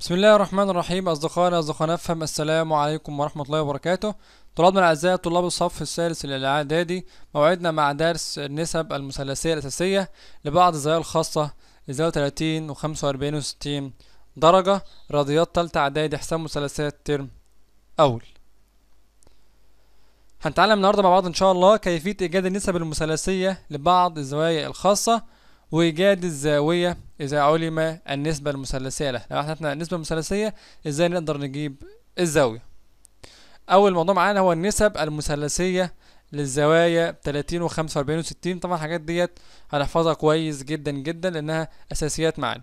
بسم الله الرحمن الرحيم أصدقائنا أصدقائنا نفهم السلام عليكم ورحمة الله وبركاته طلابنا الأعزاء طلاب الصف الثالث الإعدادي موعدنا مع درس النسب المثلثية الأساسية لبعض الزوايا الخاصة الزاوية 30 و45 و60 درجة رياضيات تالتة إعدادي حساب مثلثات ترم أول هنتعلم النهاردة مع بعض إن شاء الله كيفية إيجاد النسب المثلثية لبعض الزوايا الخاصة وإيجاد الزاوية إذا علم النسبة المثلثية لها لو احنا النسبة المثلثية إزاي نقدر نجيب الزاوية أول موضوع معانا هو النسب المثلثية للزوايا 30 و 45 و 60 طبعا الحاجات ديت هنحفظها كويس جدا جدا لأنها أساسيات معانا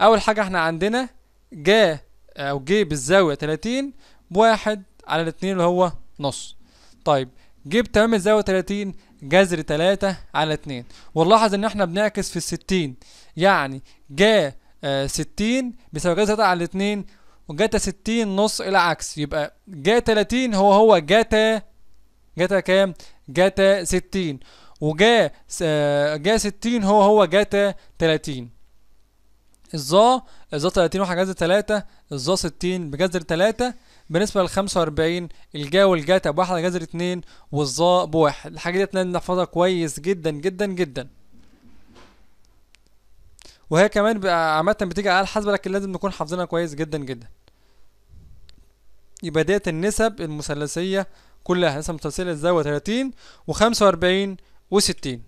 أول حاجة احنا عندنا جا أو جيب الزاوية 30 بواحد على الاتنين اللي هو نص طيب جيب تمام الزاوية 30 جذر 3 على 2 ونلاحظ ان احنا بنعكس في 60 يعني جا آه 60 بيساوي جذر 3 على 2 وجتا 60 نص العكس يبقى جا 30 هو هو جتا جتا كام؟ جتا 60 وجا آه جا 60 هو هو جتا 30 الظا الظا 30 واحد جذر 3 الظا 60 بجذر 3 بالنسبه لل 45 الجا بواحد على جذر اتنين والظاء بواحد الحاجه ديت نحفظها كويس جدا جدا جدا وهي كمان عامه بتيجي على الحسبه لكن لازم نكون حافظينها كويس جدا جدا يبقى ديت النسب المثلثيه كلها نسب مثلثيه الزاويه 30 و45 و60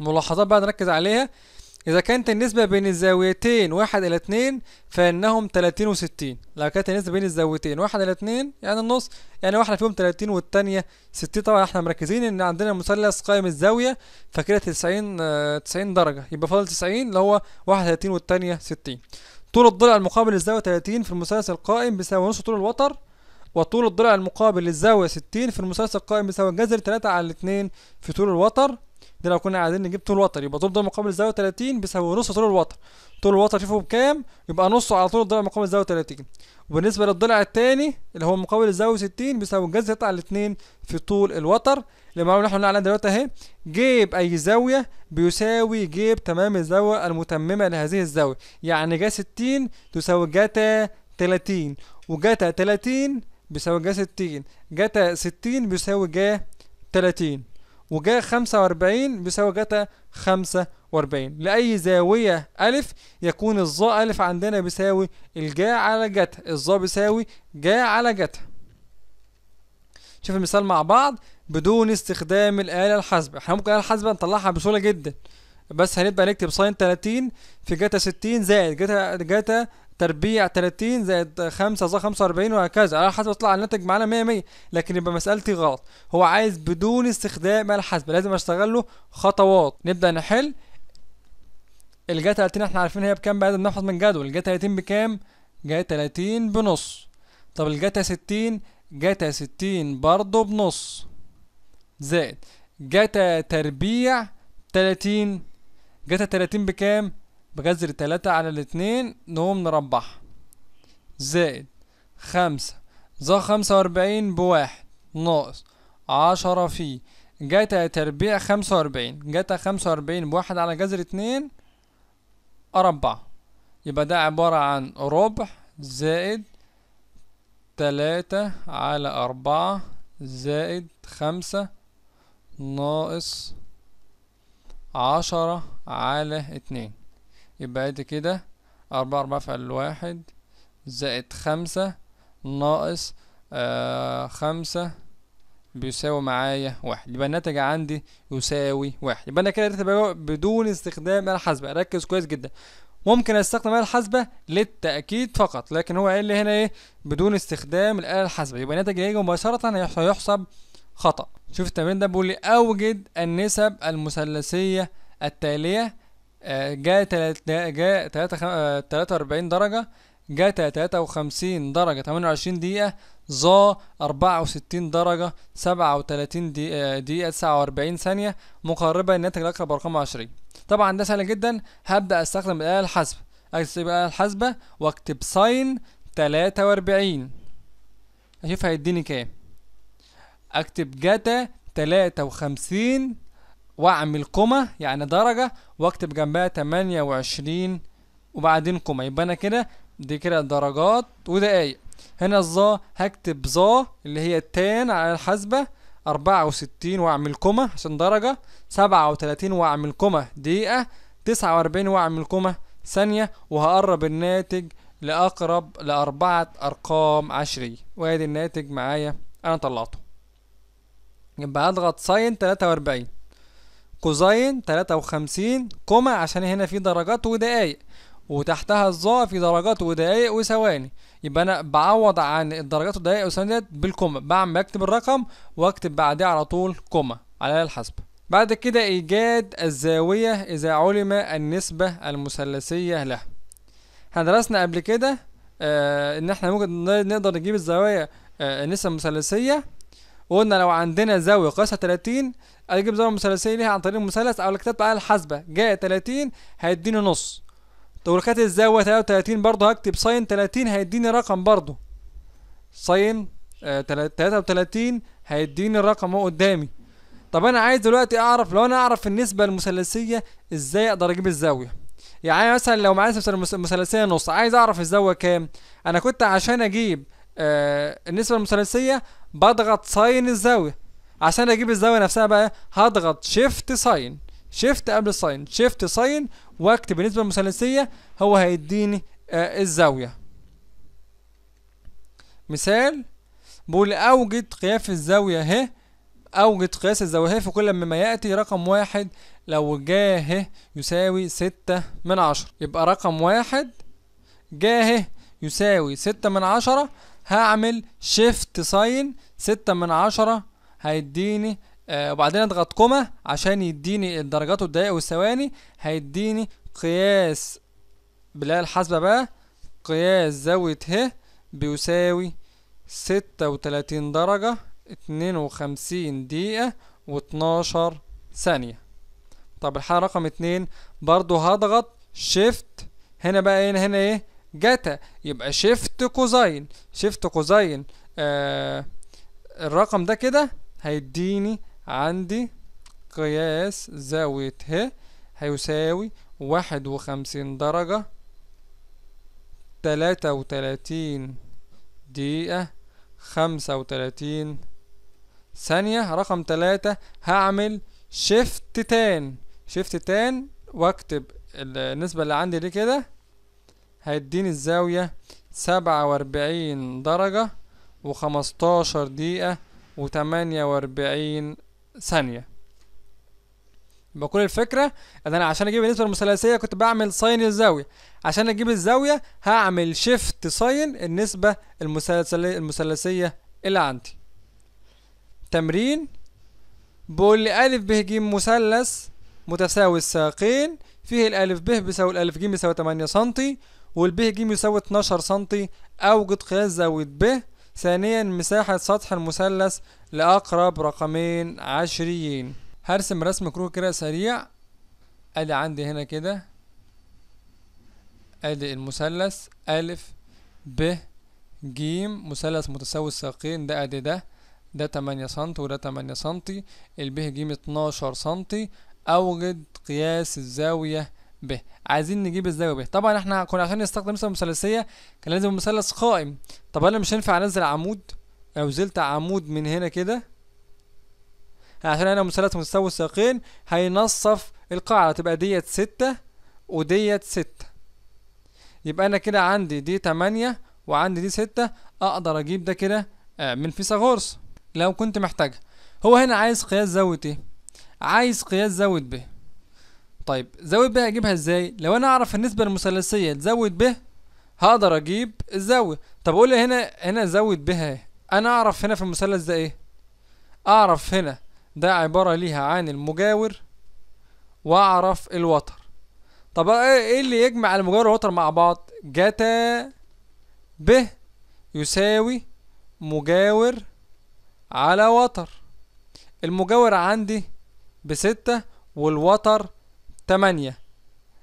ملاحظات بقى نركز عليها إذا كانت النسبة بين الزاويتين واحد إلى اتنين فإنهم تلاتين وستين لو كانت النسبة بين الزاويتين واحد إلى اتنين يعني النص يعني واحدة فيهم تلاتين والتانية ستين طبعا احنا مركزين إن عندنا مثلث قائم الزاوية فكده تسعين آه، تسعين درجة يبقى فاضل تسعين اللي هو واحد تلاتين والتانية ستين طول الضلع المقابل للزاوية تلاتين في المثلث القائم بيساوي نص طول الوتر وطول الضلع المقابل للزاوية ستين في المثلث القائم بيساوي جذر تلاتة على اتنين في طول الوتر دي لو كنا عايزين نجيب طول وتر يبقى طول الضلع مقابل الزاويه 30 بيساوي نص طول الوتر طول الوتر شوفوا بكام يبقى نصه على طول الضلع مقابل الزاويه 30 وبالنسبه للضلع الثاني اللي هو مقابل الزاويه 60 بيساوي الجذر بتاع الاثنين في طول الوتر المعلومه اللي احنا قلنا دلوقتي اهي جيب اي زاويه بيساوي جيب تمام الزاويه المتممه لهذه الزاويه يعني جا 60 تساوي جتا 30 وجتا 30 بيساوي جا 60 جتا 60 بيساوي جا 30 وجا 45 بيساوي جتا 45 لأي زاوية ألف يكون الظا ألف عندنا بيساوي الجا على جتا الظا بيساوي جا على جتا شوف المثال مع بعض بدون استخدام الآلة الحاسبة احنا ممكن الآلة الحاسبة نطلعها بسهولة جدا بس هنبقى نكتب ساين 30 في جتا 60 زائد جتا جتا تربيع 30 زائد 5 زائد 45 وهكذا على حسب يطلع الناتج معانا 100 100 لكن يبقى مسألتي غلط هو عايز بدون استخدام الحاسبة لازم اشتغل له خطوات نبدأ نحل الجا 30 احنا عارفين هي بكام بعد نحفظ من جدول الجا 30 بكام جا 30 بنص طب الجا 60 جا 60 برضه بنص زائد جتا تربيع 30 جتا 30 بكام بجذر تلاتة على الاتنين نقوم نربح زائد خمسة زائد خمسة وأربعين بواحد ناقص عشرة في جاتا تربيع خمسة وأربعين جاتا خمسة وأربعين بواحد على جذر اتنين أربعة يبقى ده عبارة عن ربع زائد تلاتة على أربعة زائد خمسة ناقص عشرة على اتنين يبقى ادي كده أربعة أربعة في الواحد زائد خمسة ناقص آه خمسة بيساوي معايا واحد يبقى الناتج عندي يساوي واحد يبقى انا كده قدرت بدون استخدام الحاسبة ركز كويس جدا ممكن استخدم الاله الحاسبه للتأكيد فقط لكن هو قال لي هنا ايه بدون استخدام الآلة الحاسبة يبقى الناتج هيجي مباشرة هيحسب خطأ شوف التمرين ده بيقول لي أوجد النسب المثلثية التالية آه، جا تلاتة جا تلاتة خم... آه، تلاتة وأربعين درجة جاء تلاتة وخمسين درجة تمانية وعشرين دقيقة ظا أربعة وستين درجة سبعة وتلاتين آه، دقيقة تسعة وأربعين ثانية مقربة للناتج الأقرب رقم عشرين طبعا ده سهل جدا هبدأ أستخدم الآلة الحاسبة أكتب الآلة الحاسبة وأكتب ساين تلاتة وأربعين أشوف هيديني كام أكتب جتا تلاتة وخمسين واعمل كوما يعني درجة واكتب جنبها تمانية وعشرين وبعدين كوما يبقى انا كده دي كده درجات ودقايق هنا الظا هكتب ظا اللي هي التان على الحاسبة أربعة وستين واعمل كوما عشان درجة سبعة وتلاتين واعمل كوما دقيقة تسعة وأربعين واعمل كوما ثانية وهقرب الناتج لأقرب لأربعة أرقام عشرية وادي الناتج معايا أنا طلعته يبقى هضغط ساين تلاتة وأربعين كوزين 53 كوما عشان هنا في درجات ودقايق وتحتها الظا في درجات ودقايق وثواني يبقى انا بعوض عن الدرجات والدقايق والثواني ديت بالكوما بعمل اكتب الرقم واكتب بعديه على طول كوما على الحسب بعد كده ايجاد الزاويه اذا علم النسبه المثلثيه لها درسنا قبل كده آه ان احنا ممكن نقدر نجيب الزوايا آه النسبه المثلثيه وقلنا لو عندنا زاويه قاسها 30 اجيب ضرب مثلثيه ليها عن طريق المثلث او الكتاب على الحاسبه جا 30 هيديني نص طب توركات الزاوية 33 برضه هكتب ساين 30 هيديني رقم برضه ساين 33 آه، هيديني الرقم اهو قدامي طب انا عايز دلوقتي اعرف لو انا اعرف النسبة المثلثية ازاي اقدر اجيب الزاوية يعني مثلا لو معايا مثلثية نص عايز اعرف الزاوية كام انا كنت عشان اجيب آه النسبة المثلثية بضغط ساين الزاوية عشان اجيب الزاويه نفسها بقى هضغط شيفت ساين شيفت قبل ساين شيفت ساين واكتب النسبه المثلثيه هو هيديني آه الزاويه مثال بقول اوجد قياس الزاويه اهي اوجد قياس الزاويه ه في كل مما ياتي رقم واحد لو جاه يساوي ستة من عشرة يبقى رقم واحد جاه يساوي ستة من عشرة هعمل شيفت ساين ستة من عشرة هيديني آه وبعدين اضغط كوما عشان يديني الدرجات والدقائق والثواني هيديني قياس بالآلة الحاسبة بقى قياس زاوية ه بيساوي ستة وتلاتين درجة اتنين وخمسين دقيقة واتناشر ثانية طب الحالة رقم اتنين برضو هضغط شيفت هنا بقى هنا إيه، هنا ايه جتا يبقى شيفت كوزين شيفت كوزين آه الرقم ده كده هيديني عندي قياس زاوية ه هيساوي واحد وخمسين درجة تلاتة وتلاتين دقيقة خمسة وتلاتين ثانية رقم تلاتة هعمل شيفت تان شيفت تان واكتب النسبة اللي عندي دي كده هيديني الزاوية سبعة واربعين درجة وخمستاشر دقيقة وتمانية واربعين ثانية يبقى كل الفكرة ان انا عشان اجيب النسبة المثلثية كنت بعمل ساين الزاوية عشان اجيب الزاوية هعمل شيفت ساين النسبة المثلثية اللي عندي تمرين بقول لي ألف ب ج مثلث متساوي الساقين فيه الألف ب بيساوي الألف ج بيساوي 8 سنتي والب ج يساوي 12 سنتي أوجد قياس زاوية ب ثانيا مساحة سطح المثلث لأقرب رقمين عشريين هرسم رسم كروه كده سريع ادي عندي هنا كده ادي المثلث الف ب ج مثلث متساوي الساقين ده ادي ده ده تمانية سنتي وده تمانية سنتي ب ج اتناشر سنتي اوجد قياس الزاوية ب عايزين نجيب الزاويه ب طبعا احنا كنا عشان نستخدم مثلا مثلثيه كان لازم المثلث قائم طب انا مش هينفع انزل عمود لو نزلت عمود من هنا كده عشان انا مثلث مستوي الساقين هينصف القاعده تبقى ديت ستة وديت ستة يبقى انا كده عندي دي تمانية وعندي دي ستة اقدر اجيب ده كده آه، من فيثاغورس لو كنت محتاجها هو هنا عايز قياس زاوية ايه عايز قياس زاوية ب طيب زاوية ب اجيبها ازاي لو انا اعرف النسبة المثلثية لزاوية ب هقدر اجيب الزاوية طب اقول هنا هنا زاوية ب اهي انا اعرف هنا في المثلث ده ايه اعرف هنا ده عبارة ليها عن المجاور واعرف الوتر طب ايه, إيه اللي يجمع المجاور والوتر مع بعض جتا ب يساوي مجاور على وتر المجاور عندي بستة والوتر 8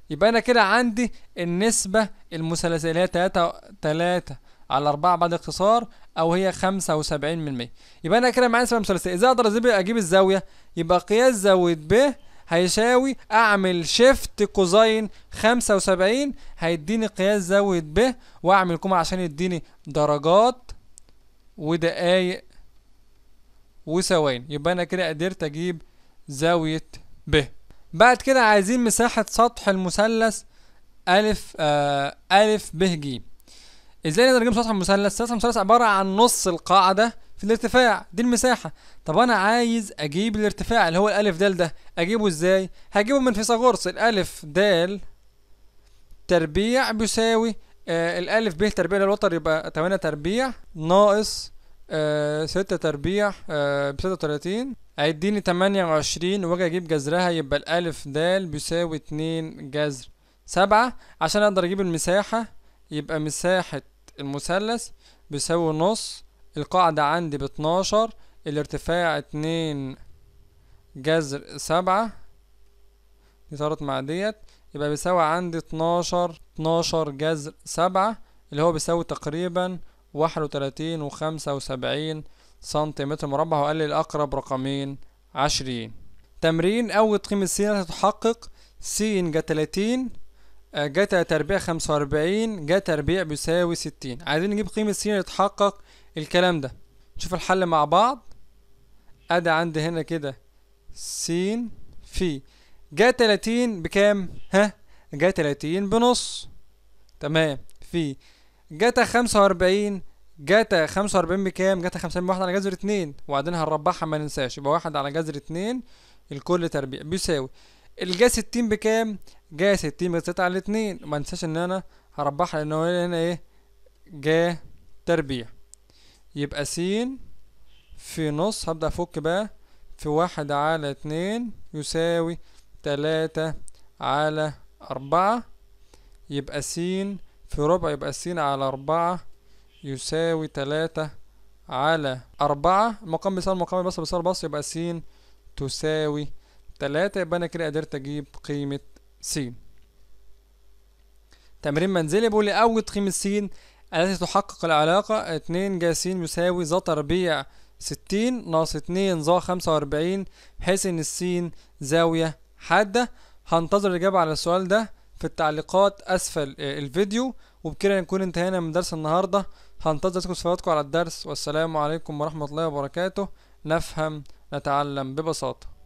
يبقى أنا كده عندي النسبة المثلثية اللي هي تلاتة تلاتة على أربعة بعد اختصار أو هي خمسة وسبعين من يبقى أنا كده معايا نسبة مثلثية إزاي أقدر أجيب الزاوية يبقى قياس زاوية ب هيساوي اعمل شيفت كوزين 75 هيديني قياس زاوية ب واعمل كوما عشان يديني درجات ودقايق وثواني يبقى انا كده قدرت اجيب زاوية ب بعد كده عايزين مساحة سطح المثلث ألف آه ألف ب ج ازاي نقدر نجيب سطح المثلث؟ سطح المثلث عبارة عن نص القاعدة في الارتفاع دي المساحة طب أنا عايز أجيب الارتفاع اللي هو الألف د ده أجيبه ازاي؟ هجيبه من فيثاغورس الألف د تربيع بيساوي آه الألف ب تربيع للوتر يبقى 8 تربيع ناقص آه ستة تربيع آه، بستة وتلاتين هيديني تمانية وعشرين واجي اجيب جذرها يبقى الالف دال بيساوي اتنين جذر سبعة عشان اقدر اجيب المساحة يبقى مساحة المثلث بيساوي نص القاعدة عندي باتناشر الارتفاع اتنين جذر سبعة دي صارت مع ديت يبقى بيساوي عندي اتناشر اتناشر جذر سبعة اللي هو بيساوي تقريبا واحد وتلاتين وخمسة وسبعين سنتيمتر مربع وقال لي الأقرب رقمين عشرين تمرين أول قيمة س هتحقق س جا تلاتين آه، جا تربيع خمسة وأربعين جا تربيع بيساوي ستين عايزين نجيب قيمة س يتحقق الكلام ده نشوف الحل مع بعض أدي عندي هنا كده س في جا تلاتين بكام؟ ها؟ جا تلاتين بنص تمام في جاتا 45 جاتا 45 بكام؟ جاتا 50 بواحد على جذر 2 وبعدين هنربحها ما ننساش يبقى واحد على جذر 2 الكل تربيع بيساوي الجا 60 بكام؟ جا 60 بتساوي على 2 ما ننساش ان انا هربحها لان هو هنا ايه؟ جا تربيع يبقى س في نص هبدأ أفك بقى في واحد على اتنين يساوي تلاتة على أربعة يبقى س في ربع يبقى س على أربعة يساوي تلاتة على أربعة المقام بيساوي المقام بس بيساوي بس يبقى س تساوي تلاتة يبقى أنا كده قدرت أجيب قيمة س تمرين منزلي بيقول لي أوجد قيمة س التي تحقق العلاقة اتنين جا س يساوي ذا تربيع ستين ناقص اتنين ذا خمسة وأربعين بحيث إن السين زاوية حادة هنتظر الإجابة على السؤال ده في التعليقات اسفل آه، الفيديو وبكده نكون انتهينا من درس النهارده هنتظر استفساراتكم على الدرس والسلام عليكم ورحمه الله وبركاته نفهم نتعلم ببساطه